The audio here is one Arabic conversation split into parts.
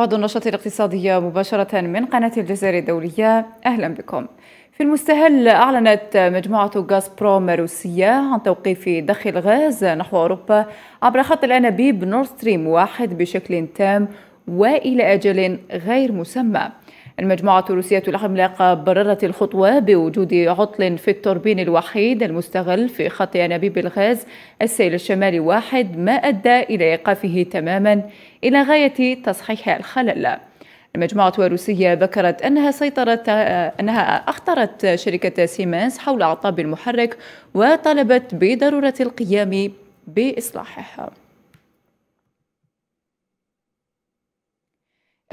بعض النشاط الاقتصادية مباشرة من قناة الجزائر الدولية أهلا بكم في المستهل أعلنت مجموعة غاز بروم الروسية عن توقيف ضخ الغاز نحو أوروبا عبر خط الأنابيب نورستريم واحد بشكل تام وإلى أجل غير مسمى المجموعة الروسية العملاقة بررت الخطوة بوجود عطل في التوربين الوحيد المستغل في خط أنابيب الغاز السيل الشمالي واحد ما أدى إلى إيقافه تماما إلى غاية تصحيح الخلل المجموعة الروسية ذكرت أنها سيطرت أنها أخطرت شركة سيمنز حول أعطاب المحرك وطلبت بضرورة القيام بإصلاحها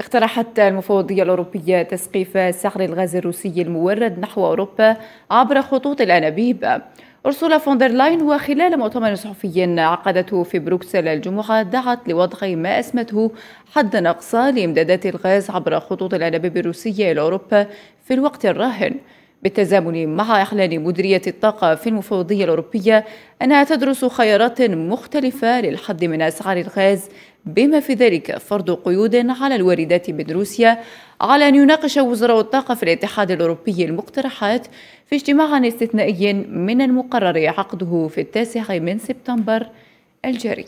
اقترحت المفوضية الأوروبية تسقيف سعر الغاز الروسي المورد نحو أوروبا عبر خطوط الأنابيب أرسولا فوندرلاين هو وخلال مؤتمر صحفي عقدته في بروكسل الجمعة دعت لوضع ما أسمته حد أقصى لإمدادات الغاز عبر خطوط الأنابيب الروسية إلى أوروبا في الوقت الراهن بالتزامن مع إعلان مديرية الطاقة في المفوضية الأوروبية أنها تدرس خيارات مختلفة للحد من أسعار الغاز بما في ذلك فرض قيود على الواردات من روسيا على أن يناقش وزراء الطاقة في الاتحاد الأوروبي المقترحات في اجتماع استثنائي من المقرر عقده في التاسع من سبتمبر الجاري.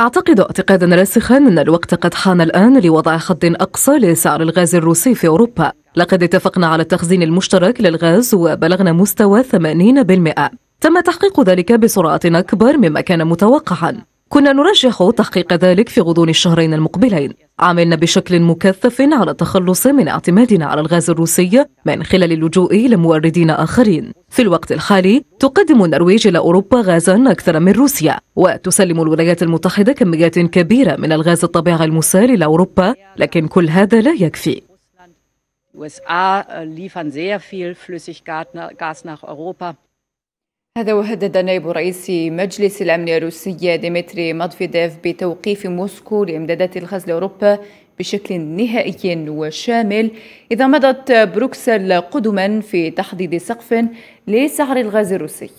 أعتقد اعتقادا راسخا أن الوقت قد حان الآن لوضع خط أقصى لسعر الغاز الروسي في أوروبا لقد اتفقنا على التخزين المشترك للغاز وبلغنا مستوى 80% تم تحقيق ذلك بسرعة أكبر مما كان متوقعا كنا نرجح تحقيق ذلك في غضون الشهرين المقبلين عملنا بشكل مكثف على التخلص من اعتمادنا على الغاز الروسي من خلال اللجوء إلى موردين آخرين في الوقت الحالي تقدم النرويج إلى أوروبا غازا أكثر من روسيا وتسلم الولايات المتحدة كميات كبيرة من الغاز الطبيعي المسال إلى أوروبا لكن كل هذا لا يكفي USA liefern sehr viel Flüssiggas nach Europa. هذا وهدد نائب رئيس مجلس الأمن الروسي ديمتري مادفيديف بتوقيف موسكو لإمدادات الغاز لأوروبا بشكل نهائي وشامل إذا مضت بروكسل قدما في تحديد سقف لسعر الغاز الروسي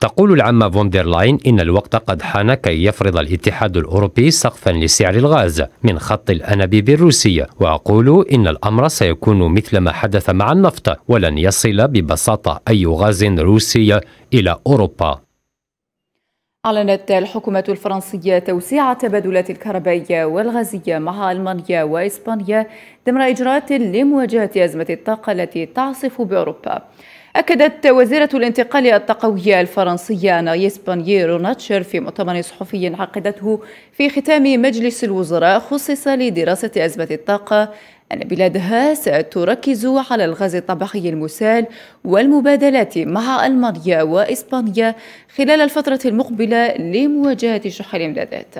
تقول العمة فوندرلاين إن الوقت قد حان كي يفرض الاتحاد الأوروبي سقفا لسعر الغاز من خط الأنابيب الروسية وأقول إن الأمر سيكون مثل ما حدث مع النفط ولن يصل ببساطة أي غاز روسي إلى أوروبا أعلنت الحكومة الفرنسية توسيع التبادلات الكهربائية والغازية مع ألمانيا وإسبانيا ضمن إجراءات لمواجهة أزمة الطاقة التي تعصف بأوروبا أكدت وزيرة الانتقال التقوية الفرنسية نايس بانيي روناتشر في مؤتمر صحفي عقدته في ختام مجلس الوزراء خصص لدراسة أزمة الطاقة أن بلادها ستركز على الغاز الطبيعي المسال والمبادلات مع ألمانيا وإسبانيا خلال الفترة المقبلة لمواجهة شح الإمدادات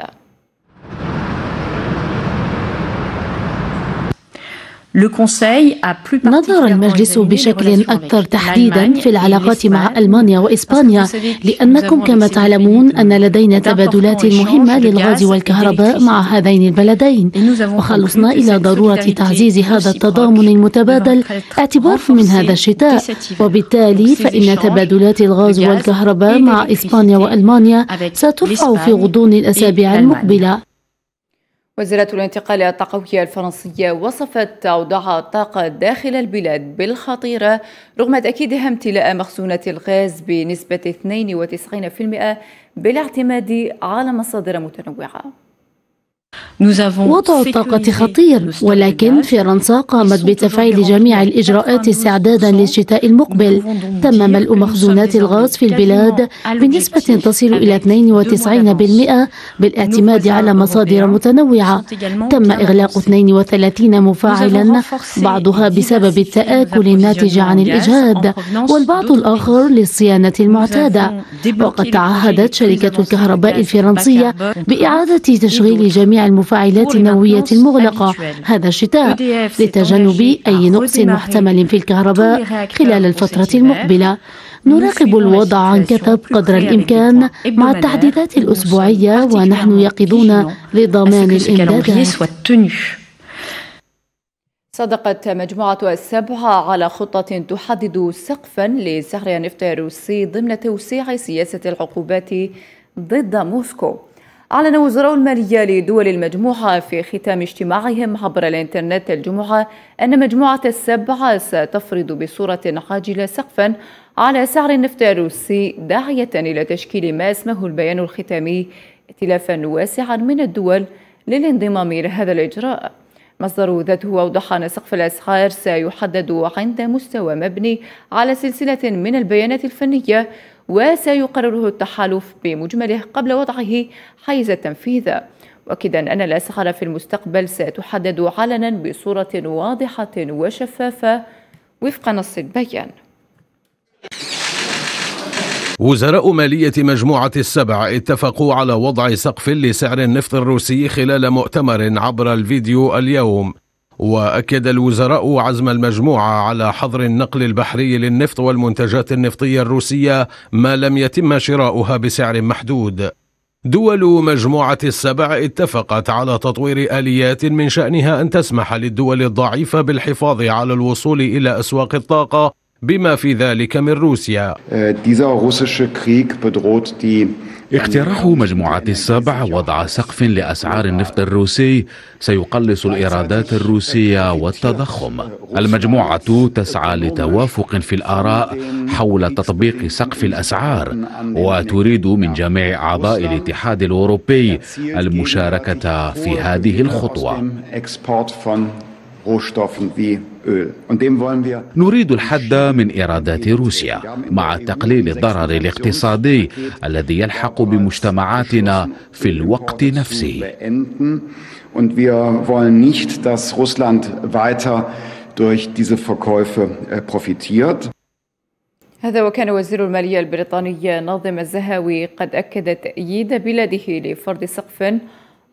نظر المجلس بشكل أكثر تحديدا في العلاقات مع ألمانيا وإسبانيا لأنكم كما تعلمون أن لدينا تبادلات مهمة للغاز والكهرباء مع هذين البلدين وخلصنا إلى ضرورة تعزيز هذا التضامن المتبادل اعتبار من هذا الشتاء وبالتالي فإن تبادلات الغاز والكهرباء مع إسبانيا وألمانيا سترفع في غضون الأسابيع المقبلة وزارة الانتقال الطاقوية الفرنسية وصفت أوضاع الطاقة داخل البلاد بالخطيرة رغم تأكيدها امتلاء مخزونة الغاز بنسبة 92% بالاعتماد على مصادر متنوعة وضع الطاقة خطير ولكن فرنسا قامت بتفعيل جميع الإجراءات استعدادا للشتاء المقبل تم ملء مخزونات الغاز في البلاد بنسبة تصل إلى 92% بالاعتماد على مصادر متنوعة تم إغلاق 32 مفاعلا بعضها بسبب التآكل الناتج عن الإجهاد والبعض الآخر للصيانة المعتادة وقد تعهدت شركة الكهرباء الفرنسية بإعادة تشغيل جميع المفاعلات المفاعلات النووية المغلقة هذا الشتاء لتجنب أي نقص محتمل في الكهرباء خلال الفترة المقبلة نراقب الوضع عن كثب قدر الإمكان مع التحديثات الأسبوعية ونحن يقظون لضمان الإمدادات صدقت مجموعة السبعة على خطة تحدد سقفا لسعر النفط الروسي ضمن توسيع سياسة العقوبات ضد موسكو أعلن وزراء المالية لدول المجموعة في ختام اجتماعهم عبر الإنترنت الجمعة أن مجموعة السبعة ستفرض بصورة عاجلة سقفا على سعر النفط الروسي داعية إلى تشكيل ما اسمه البيان الختامي ائتلافا واسعا من الدول للانضمام إلى هذا الإجراء مصدر ذاته أوضح أن سقف الأسعار سيحدد عند مستوى مبني على سلسلة من البيانات الفنية وسيقرره التحالف بمجمله قبل وضعه حيز التنفيذ مؤكدا أن الأسعار في المستقبل ستحدد علنا بصورة واضحة وشفافة وفق نص البيان وزراء مالية مجموعة السبع اتفقوا على وضع سقف لسعر النفط الروسي خلال مؤتمر عبر الفيديو اليوم واكد الوزراء عزم المجموعه على حظر النقل البحري للنفط والمنتجات النفطيه الروسيه ما لم يتم شراؤها بسعر محدود دول مجموعة السبع اتفقت على تطوير آليات من شأنها أن تسمح للدول الضعيفة بالحفاظ على الوصول إلى أسواق الطاقة بما في ذلك من روسيا äh, اقتراح مجموعة السبع وضع سقف لأسعار النفط الروسي سيقلص الإيرادات الروسية والتضخم المجموعة تسعى لتوافق في الآراء حول تطبيق سقف الأسعار وتريد من جميع أعضاء الاتحاد الأوروبي المشاركة في هذه الخطوة نريد الحد من إيرادات روسيا مع تقليل الضرر الاقتصادي الذي يلحق بمجتمعاتنا في الوقت نفسه Und wir wollen nicht, dass Russland weiter durch diese Verkäufe äh, profitiert. هذا وكان وزير المالية البريطانية ناظم الزهاوي قد أكد تأييد بلاده لفرض سقف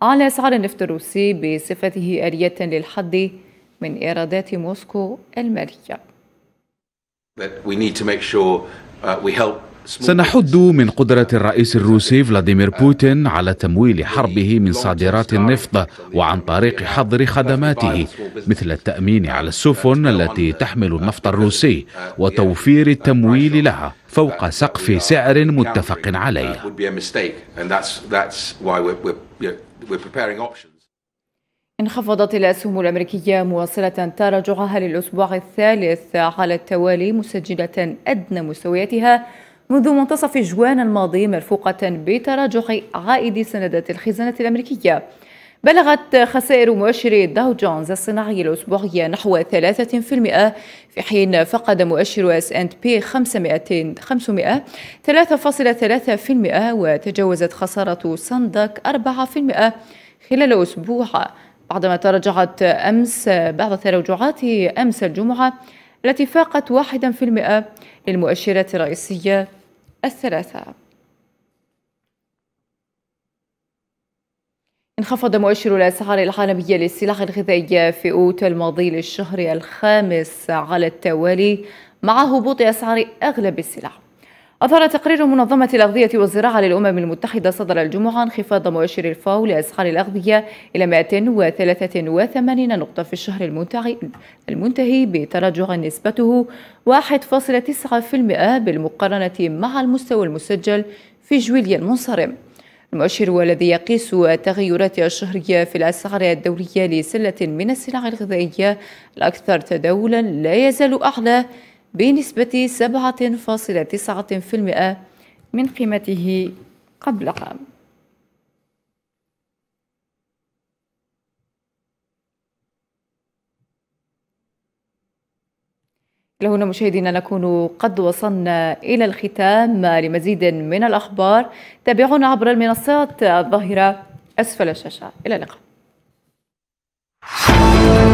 على أسعار النفط الروسي بصفته آلية للحد من إيرادات موسكو المالية uh, سنحد من قدرة الرئيس الروسي فلاديمير بوتين على تمويل حربه من صادرات النفط وعن طريق حظر خدماته مثل التأمين على السفن uh, التي تحمل uh, النفط الروسي وتوفير التمويل لها فوق سقف سعر متفق عليه انخفضت الأسهم الأمريكية مواصلة تراجعها للأسبوع الثالث على التوالي مسجلة أدنى مستوياتها منذ منتصف جوان الماضي مرفوقة بتراجع عائد سندات الخزانة الأمريكية بلغت خسائر مؤشر داو جونز الصناعي الأسبوعية نحو 3% في حين فقد مؤشر اس اند بي 500 500 3.3% وتجاوزت خسارة صندوق 4% خلال أسبوع بعدما تراجعت أمس بعد تراجعات أمس الجمعة التي فاقت واحدا في المئة للمؤشرات الرئيسية الثلاثة انخفض مؤشر الأسعار العالمية للسلع الغذائية في أوت الماضي للشهر الخامس على التوالي مع هبوط أسعار أغلب السلع أظهر تقرير منظمة الأغذية والزراعة للأمم المتحدة صدر الجمعة انخفاض مؤشر الفاو لأسعار الأغذية إلى 183 نقطة في الشهر المنتهي بتراجع نسبته 1.9% بالمقارنة مع المستوى المسجل في جويليا المنصرم المؤشر الذي يقيس التغيرات الشهرية في الأسعار الدورية لسلة من السلع الغذائية الأكثر تداولا لا يزال أعلى بنسبة 7.9% من قيمته قبل عام لهنا مشاهدينا نكون قد وصلنا إلى الختام لمزيد من الأخبار تابعونا عبر المنصات الظاهرة أسفل الشاشة إلى اللقاء